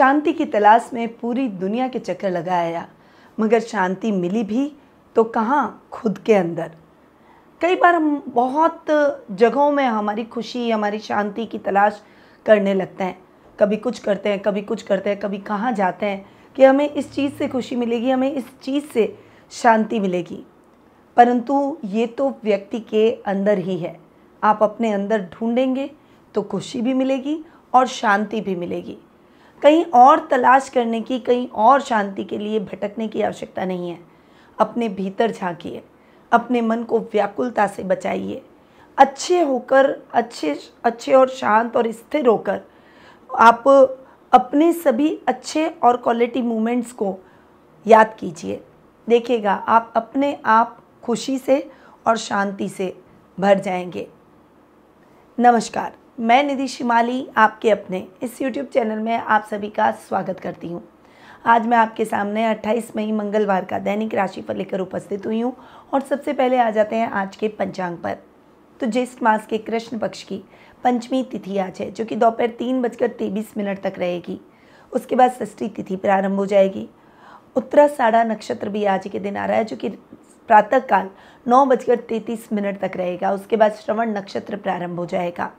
शांति की तलाश में पूरी दुनिया के चक्कर लगाया मगर शांति मिली भी तो कहाँ खुद के अंदर कई बार हम बहुत जगहों में हमारी खुशी हमारी शांति की तलाश करने लगते हैं कभी कुछ करते हैं कभी कुछ करते हैं कभी कहाँ जाते हैं कि हमें इस चीज़ से खुशी मिलेगी हमें इस चीज़ से शांति मिलेगी परंतु ये तो व्यक्ति के अंदर ही है आप अपने अंदर ढूंढेंगे तो खुशी भी मिलेगी और शांति भी मिलेगी कहीं और तलाश करने की कहीं और शांति के लिए भटकने की आवश्यकता नहीं है अपने भीतर झांकिए अपने मन को व्याकुलता से बचाइए अच्छे होकर अच्छे अच्छे और शांत और स्थिर होकर आप अपने सभी अच्छे और क्वालिटी मोमेंट्स को याद कीजिए देखिएगा आप अपने आप खुशी से और शांति से भर जाएंगे नमस्कार मैं निधि शिमाली आपके अपने इस यूट्यूब चैनल में आप सभी का स्वागत करती हूँ आज मैं आपके सामने 28 मई मंगलवार का दैनिक राशि पर लेकर उपस्थित हुई हूँ और सबसे पहले आ जाते हैं आज के पंचांग पर तो ज्येष्ठ मास के कृष्ण पक्ष की पंचमी तिथि आज है जो कि दोपहर तीन बजकर तेईस मिनट तक रहेगी उसके बाद षष्ठी तिथि प्रारंभ हो जाएगी उत्तरा साढ़ा नक्षत्र भी आज के दिन आ रहा है जो कि प्रातःकाल नौ बजकर तैंतीस मिनट तक रहेगा उसके बाद श्रवण नक्षत्र प्रारंभ हो जाएगा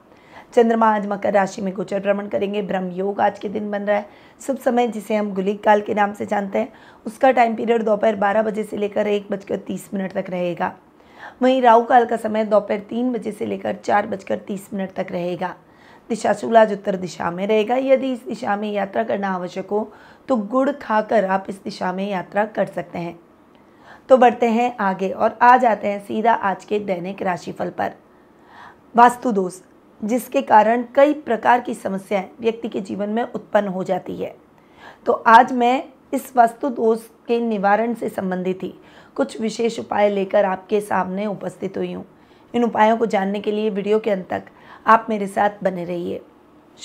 चंद्रमा आज मकर राशि में गोचर भ्रमण करेंगे ब्रह्म योग आज के दिन बन रहा है शुभ समय जिसे हम गुलिक काल के नाम से जानते हैं उसका टाइम पीरियड दोपहर बारह बजे से लेकर एक बजकर तीस मिनट तक रहेगा वहीं राहु काल का समय दोपहर तीन बजे से लेकर चार बजकर तीस मिनट तक रहेगा दिशा आज उत्तर दिशा में रहेगा यदि इस दिशा में यात्रा करना आवश्यक हो तो गुड़ खाकर आप इस दिशा में यात्रा कर सकते हैं तो बढ़ते हैं आगे और आ जाते हैं सीधा आज के दैनिक राशिफल पर वास्तु दोष जिसके कारण कई प्रकार की समस्याएं व्यक्ति के जीवन में उत्पन्न हो जाती है तो आज मैं इस वस्तु दोष के निवारण से संबंधित ही कुछ विशेष उपाय लेकर आपके सामने उपस्थित हुई हूँ इन उपायों को जानने के लिए वीडियो के अंत तक आप मेरे साथ बने रहिए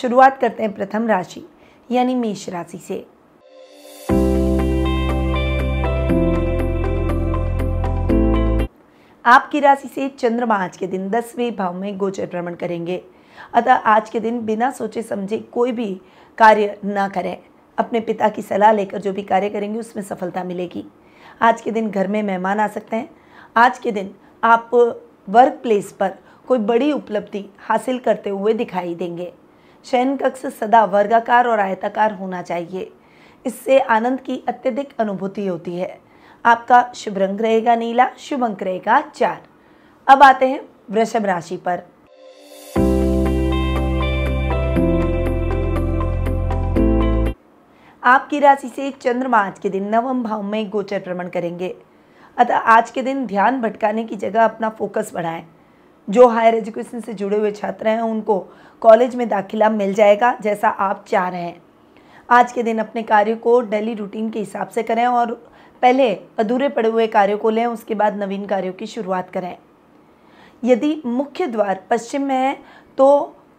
शुरुआत करते हैं प्रथम राशि यानी मेष राशि से आपकी राशि से चंद्रमा आज के दिन दसवें भाव में गोचर भ्रमण करेंगे अतः आज के दिन बिना सोचे समझे कोई भी कार्य ना करें अपने पिता की सलाह लेकर जो भी कार्य करेंगे उसमें सफलता मिलेगी आज के दिन घर में मेहमान आ सकते हैं आज के दिन आप वर्क प्लेस पर कोई बड़ी उपलब्धि हासिल करते हुए दिखाई देंगे शयन कक्ष सदा वर्गाकार और आयताकार होना चाहिए इससे आनंद की अत्यधिक अनुभूति होती है आपका शुभ रंग रहेगा नीला शुभ अंक रहेगा चार अब आते हैं वृषभ राशि पर आपकी राशि से चंद्रमा आज के दिन नवम भाव में गोचर भ्रमण करेंगे अतः आज के दिन ध्यान भटकाने की जगह अपना फोकस बढ़ाएं जो हायर एजुकेशन से जुड़े हुए छात्र हैं उनको कॉलेज में दाखिला मिल जाएगा जैसा आप चाह रहे हैं आज के दिन अपने कार्य को डेली रूटीन के हिसाब से करें और पहले अधूरे पड़े हुए कार्यों को लें उसके बाद नवीन कार्यों की शुरुआत करें यदि मुख्य द्वार पश्चिम में है तो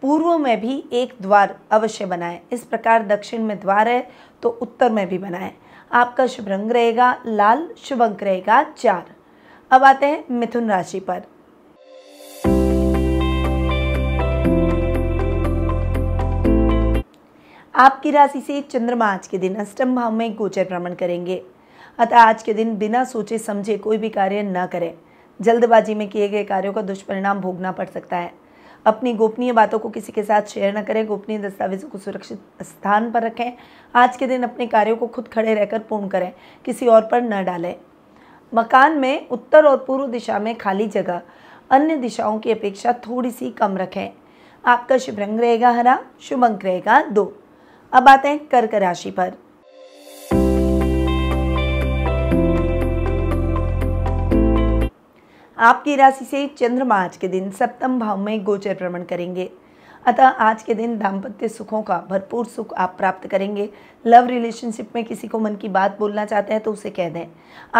पूर्व में भी एक द्वार अवश्य बनाएं इस प्रकार दक्षिण में द्वार है तो उत्तर में भी बनाएं आपका शुभ रंग रहेगा लाल शुभ अंक रहेगा चार अब आते हैं मिथुन राशि पर आपकी राशि से चंद्रमा आज के दिन अष्टम भाव में गोचर भ्रमण करेंगे अतः आज के दिन बिना सोचे समझे कोई भी कार्य न करें जल्दबाजी में किए गए कार्यों का दुष्परिणाम भोगना पड़ सकता है अपनी गोपनीय बातों को किसी के साथ शेयर न करें गोपनीय दस्तावेजों को सुरक्षित स्थान पर रखें आज के दिन अपने कार्यों को खुद खड़े रहकर पूर्ण करें किसी और पर न डालें मकान में उत्तर और पूर्व दिशा में खाली जगह अन्य दिशाओं की अपेक्षा थोड़ी सी कम रखें आपका शुभ रंग रहेगा हरा शुभ अंक रहेगा दो अब आते हैं कर्क राशि पर आपकी राशि से चंद्रमा आज के दिन सप्तम भाव में गोचर भ्रमण करेंगे अतः आज के दिन दाम्पत्य सुखों का भरपूर सुख आप प्राप्त करेंगे लव रिलेशनशिप में किसी को मन की बात बोलना चाहते हैं तो उसे कह दें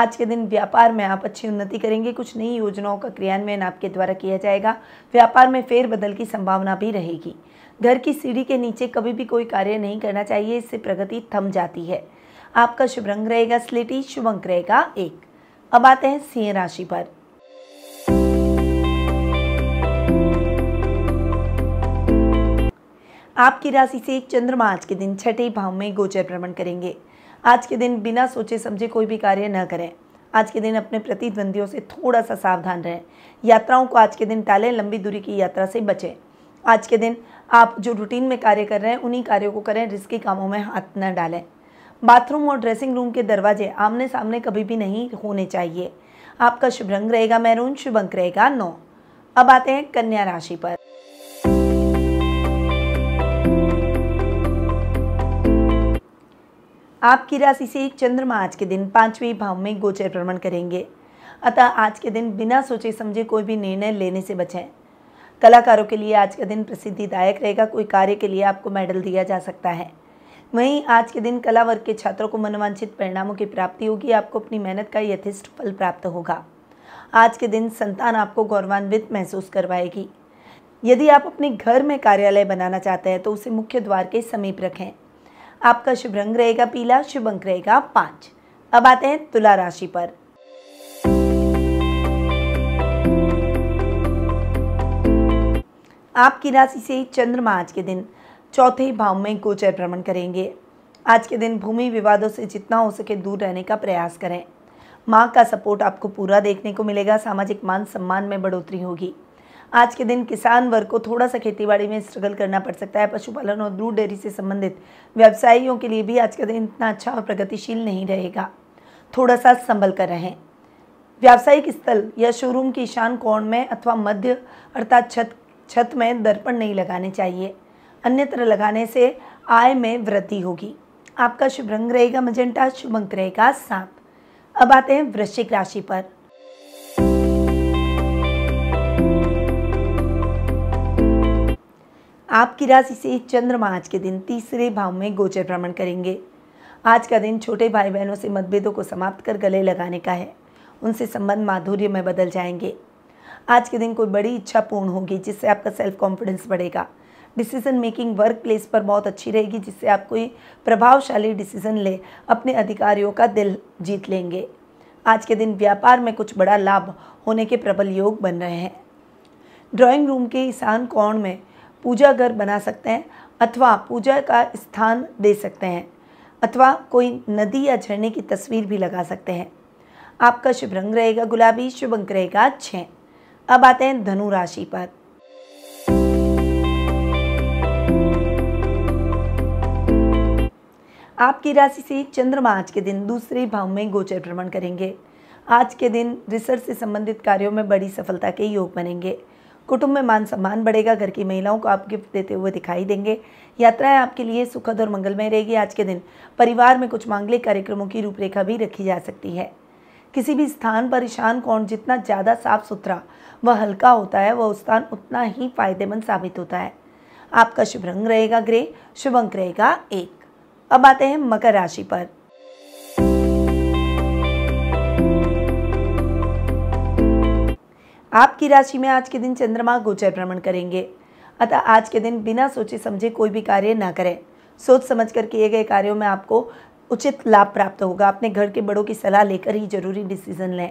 आज के दिन व्यापार में आप अच्छी उन्नति करेंगे कुछ नई योजनाओं का क्रियान्वयन आपके द्वारा किया जाएगा व्यापार में फेरबदल की संभावना भी रहेगी घर की सीढ़ी के नीचे कभी भी कोई कार्य नहीं करना चाहिए इससे प्रगति थम जाती है आपका शुभ रंग रहेगा स्लेटी शुभ अंक रहेगा एक अब आते हैं सिंह राशि पर आपकी राशि से एक चंद्रमा आज के दिन छठे भाव में गोचर भ्रमण करेंगे आज के दिन बिना सोचे समझे कोई भी कार्य न करें आज के दिन अपने प्रतिद्वंदियों से थोड़ा सा सावधान रहें यात्राओं को आज के दिन टालें लंबी दूरी की यात्रा से बचें आज के दिन आप जो रूटीन में कार्य कर रहे हैं उन्हीं कार्यों को करें रिस्की कामों में हाथ न डालें बाथरूम और ड्रेसिंग रूम के दरवाजे आमने सामने कभी भी नहीं होने चाहिए आपका शुभ रंग रहेगा मैरून शुभ अंक रहेगा नौ अब आते हैं कन्या राशि पर आपकी राशि से एक चंद्रमा आज के दिन पांचवें भाव में गोचर भ्रमण करेंगे अतः आज के दिन बिना सोचे समझे कोई भी निर्णय लेने से बचें कलाकारों के लिए आज का दिन प्रसिद्धिदायक रहेगा कोई कार्य के लिए आपको मेडल दिया जा सकता है वहीं आज के दिन कला वर्ग के छात्रों को मनोवांछित परिणामों की प्राप्ति होगी आपको अपनी मेहनत का यथेष्ट फल प्राप्त होगा आज के दिन संतान आपको गौरवान्वित महसूस करवाएगी यदि आप अपने घर में कार्यालय बनाना चाहते हैं तो उसे मुख्य द्वार के समीप रखें आपका शुभ रंग रहेगा पीला शुभ अंक रहेगा पांच अब आते हैं तुला राशि पर आपकी राशि से चंद्रमा आज के दिन चौथे भाव में गोचर भ्रमण करेंगे आज के दिन भूमि विवादों से जितना हो सके दूर रहने का प्रयास करें माँ का सपोर्ट आपको पूरा देखने को मिलेगा सामाजिक मान सम्मान में बढ़ोतरी होगी आज के दिन किसान वर्ग को थोड़ा सा खेतीबाड़ी में स्ट्रगल करना पड़ सकता है पशुपालन और दूध डेयरी से संबंधित व्यवसायियों के लिए भी आज का दिन इतना अच्छा और प्रगतिशील नहीं रहेगा थोड़ा सा संभल कर रहें व्यावसायिक स्थल या शोरूम की ईशान कोण में अथवा मध्य अर्थात छत छत में दर्पण नहीं लगाने चाहिए अन्यत्र लगाने से आय में वृद्धि होगी आपका शुभ रंग रहेगा मजेंटा शुभ अंक रहेगा सात अब आते हैं वृश्चिक राशि पर आपकी राशि से चंद्रमा आज के दिन तीसरे भाव में गोचर भ्रमण करेंगे आज का दिन छोटे भाई बहनों से मतभेदों को समाप्त कर गले लगाने का है उनसे संबंध माधुर्य में बदल जाएंगे आज के दिन कोई बड़ी इच्छा पूर्ण होगी जिससे आपका सेल्फ कॉन्फिडेंस बढ़ेगा डिसीजन मेकिंग वर्क प्लेस पर बहुत अच्छी रहेगी जिससे आप कोई प्रभावशाली डिसीजन ले अपने अधिकारियों का दिल जीत लेंगे आज के दिन व्यापार में कुछ बड़ा लाभ होने के प्रबल योग बन रहे हैं ड्राइंग रूम के ईशान कोण में पूजा घर बना सकते हैं अथवा पूजा का स्थान दे सकते हैं अथवा कोई नदी या झरने की तस्वीर भी लगा सकते हैं आपका शुभ रंग रहेगा गुलाबी शुभ अंक रहेगा छः अब आते हैं धनु राशि पर आपकी राशि से चंद्रमा आज के दिन दूसरे भाव में गोचर भ्रमण करेंगे आज के दिन रिसर्च से संबंधित कार्यों में बड़ी सफलता के योग बनेंगे कुटुंब में मान सम्मान बढ़ेगा घर की महिलाओं को आप गिफ्ट देते हुए दिखाई देंगे यात्राएं आपके लिए सुखद और मंगलमय रहेगी आज के दिन परिवार में कुछ मांगलिक कार्यक्रमों की रूपरेखा भी रखी जा सकती है किसी भी स्थान पर ईशान कोण जितना ज़्यादा साफ सुथरा व हल्का होता है वह स्थान उतना ही फायदेमंद साबित होता है आपका शुभ रंग रहेगा ग्रे शुभ अंक रहेगा एक अब आते हैं मकर राशि पर आपकी राशि में आज के दिन चंद्रमा गोचर भ्रमण करेंगे अतः आज के दिन बिना सोचे समझे कोई भी कार्य ना करें सोच समझ कर किए गए कार्यों में आपको उचित लाभ प्राप्त होगा अपने घर के बड़ों की सलाह लेकर ही जरूरी डिसीजन लें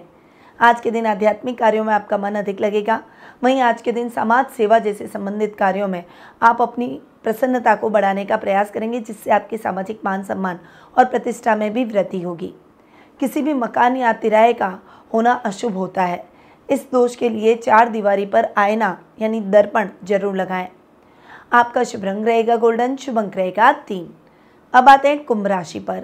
आज के दिन आध्यात्मिक कार्यों में आपका मन अधिक लगेगा वहीं आज के दिन समाज सेवा जैसे संबंधित कार्यों में आप अपनी प्रसन्नता को बढ़ाने का प्रयास करेंगे जिससे आपके सामाजिक मान सम्मान और प्रतिष्ठा में भी वृद्धि होगी किसी भी मकान या तिराए का होना अशुभ होता है इस दोष के लिए चार दीवारी पर आयना यानी दर्पण जरूर लगाएं आपका शुभ रंग रहेगा गोल्डन शुभ अंक रहेगा तीन अब आते हैं कुंभ राशि पर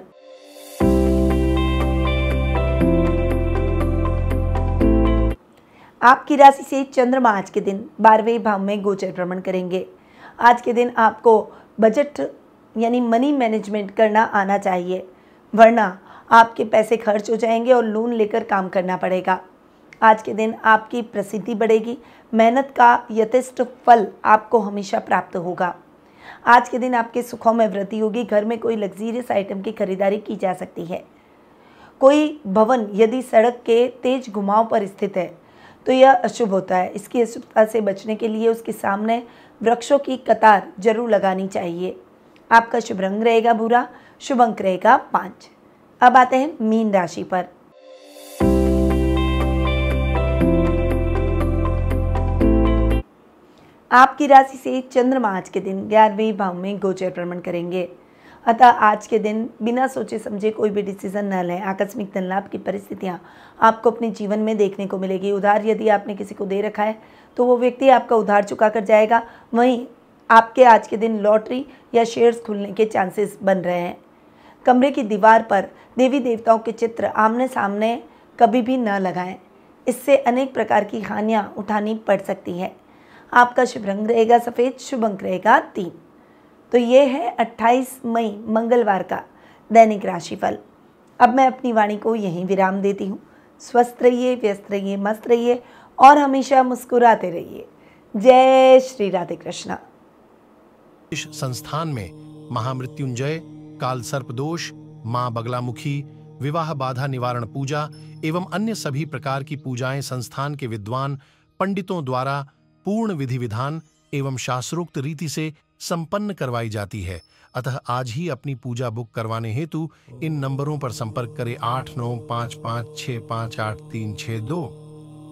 आपकी राशि से चंद्रमा आज के दिन बारहवें भाव में गोचर भ्रमण करेंगे आज के दिन आपको बजट यानी मनी मैनेजमेंट करना आना चाहिए वरना आपके पैसे खर्च हो जाएंगे और लोन लेकर काम करना पड़ेगा आज के दिन आपकी प्रसिद्धि बढ़ेगी मेहनत का यथेष्ट फल आपको हमेशा प्राप्त होगा आज के दिन आपके सुखों में वृद्धि होगी घर में कोई लग्जीरियस आइटम की खरीदारी की जा सकती है कोई भवन यदि सड़क के तेज घुमाव पर स्थित है तो यह अशुभ होता है इसकी अशुभता से बचने के लिए उसके सामने वृक्षों की कतार जरूर लगानी चाहिए आपका शुभ रंग रहेगा भूरा शुभ अंक रहेगा पाँच अब आते हैं मीन राशि पर आपकी राशि से चंद्रमा आज के दिन ग्यारहवें भाव में गोचर भ्रमण करेंगे अतः आज के दिन बिना सोचे समझे कोई भी डिसीजन न लें आकस्मिक धन लाभ की परिस्थितियाँ आपको अपने जीवन में देखने को मिलेगी उधार यदि आपने किसी को दे रखा है तो वो व्यक्ति आपका उधार चुका कर जाएगा वहीं आपके आज के दिन लॉटरी या शेयर्स खुलने के चांसेस बन रहे हैं कमरे की दीवार पर देवी देवताओं के चित्र आमने सामने कभी भी न लगाएं इससे अनेक प्रकार की हानियाँ उठानी पड़ सकती है आपका शुभ रंग रहेगा सफ़ेद शुभ अंक रहेगा तीन तो ये है 28 मई मंगलवार का दैनिक राशिफल अब मैं अपनी वाणी को यहीं विराम देती हूँ स्वस्थ रहिए व्यस्त रहिए मस्त रहिए और हमेशा मुस्कुराते रहिए जय श्री राधे कृष्णा इस संस्थान में महामृत्युंजय काल सर्प दोष माँ बगलामुखी विवाह बाधा निवारण पूजा एवं अन्य सभी प्रकार की पूजाएं संस्थान के विद्वान पंडितों द्वारा पूर्ण विधि विधान एवं शास्त्रोक्त रीति से संपन्न करवाई जाती है अतः आज ही अपनी पूजा बुक करवाने हेतु इन नंबरों पर संपर्क करें आठ नौ पाँच पाँच छः पाँच आठ तीन छः दो